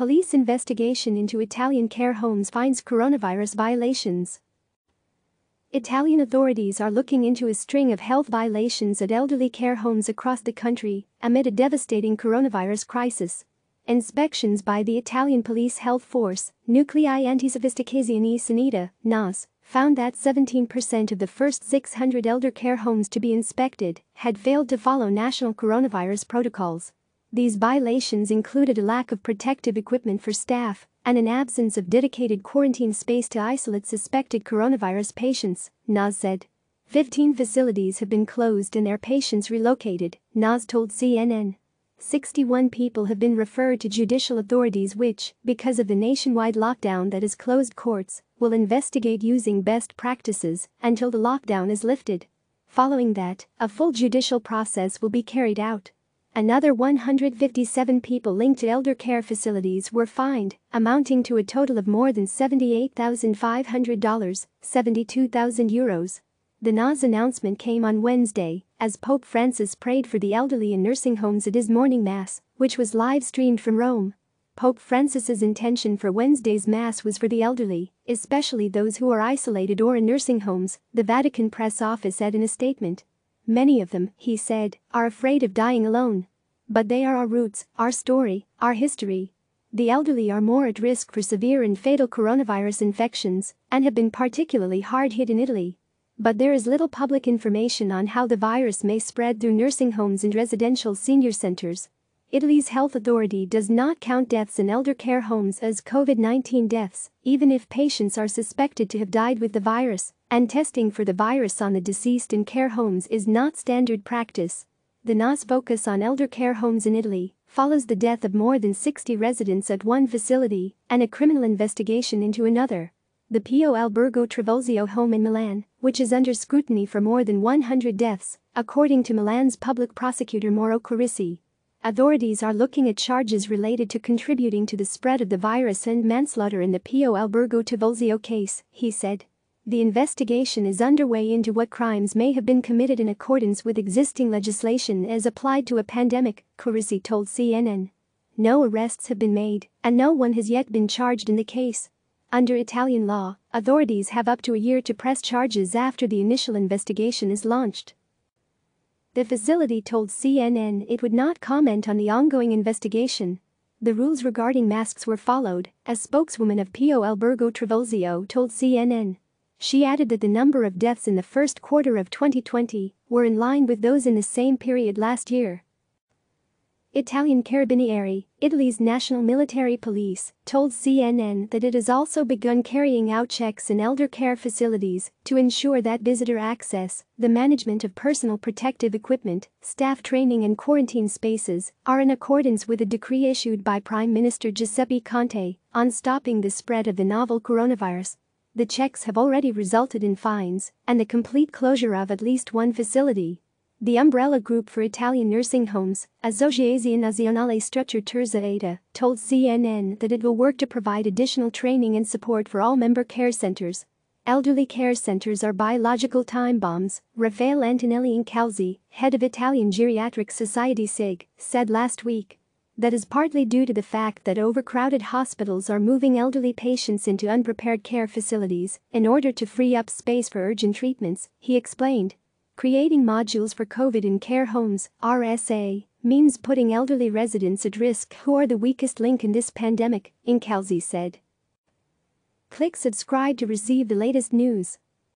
Police investigation into Italian care homes finds coronavirus violations. Italian authorities are looking into a string of health violations at elderly care homes across the country amid a devastating coronavirus crisis. Inspections by the Italian police health force, Nuclei Antisophisticazione Sanita, NAS, found that 17% of the first 600 elder care homes to be inspected had failed to follow national coronavirus protocols. These violations included a lack of protective equipment for staff and an absence of dedicated quarantine space to isolate suspected coronavirus patients, Nas said. 15 facilities have been closed and their patients relocated, Nas told CNN. 61 people have been referred to judicial authorities which, because of the nationwide lockdown that has closed courts, will investigate using best practices until the lockdown is lifted. Following that, a full judicial process will be carried out. Another 157 people linked to elder care facilities were fined, amounting to a total of more than $78,500, 72,000 euros. The NAS announcement came on Wednesday, as Pope Francis prayed for the elderly in nursing homes at his morning mass, which was live streamed from Rome. Pope Francis's intention for Wednesday's mass was for the elderly, especially those who are isolated or in nursing homes, the Vatican press office said in a statement. Many of them, he said, are afraid of dying alone. But they are our roots, our story, our history. The elderly are more at risk for severe and fatal coronavirus infections and have been particularly hard hit in Italy. But there is little public information on how the virus may spread through nursing homes and residential senior centers. Italy's health authority does not count deaths in elder care homes as COVID 19 deaths, even if patients are suspected to have died with the virus, and testing for the virus on the deceased in care homes is not standard practice. The NAS focus on elder care homes in Italy follows the death of more than 60 residents at one facility and a criminal investigation into another. The Pio Albergo Travolzio home in Milan, which is under scrutiny for more than 100 deaths, according to Milan's public prosecutor Mauro Carisi. Authorities are looking at charges related to contributing to the spread of the virus and manslaughter in the Pio Albergo Travolzio case, he said. The investigation is underway into what crimes may have been committed in accordance with existing legislation as applied to a pandemic, Carisi told CNN. No arrests have been made, and no one has yet been charged in the case. Under Italian law, authorities have up to a year to press charges after the initial investigation is launched. The facility told CNN it would not comment on the ongoing investigation. The rules regarding masks were followed, as spokeswoman of PO Albergo Trivulzio told CNN. She added that the number of deaths in the first quarter of 2020 were in line with those in the same period last year. Italian Carabinieri, Italy's national military police, told CNN that it has also begun carrying out checks in elder care facilities to ensure that visitor access, the management of personal protective equipment, staff training and quarantine spaces are in accordance with a decree issued by Prime Minister Giuseppe Conte on stopping the spread of the novel coronavirus the checks have already resulted in fines and the complete closure of at least one facility. The umbrella group for Italian nursing homes, Associazione Nazionale Structure Terza told CNN that it will work to provide additional training and support for all member care centers. Elderly care centers are biological time bombs, Raffaele Antonelli Incalzi, head of Italian Geriatric Society SIG, said last week. That is partly due to the fact that overcrowded hospitals are moving elderly patients into unprepared care facilities in order to free up space for urgent treatments, he explained. Creating modules for COVID in care homes, RSA, means putting elderly residents at risk who are the weakest link in this pandemic, Incalzi said. Click subscribe to receive the latest news.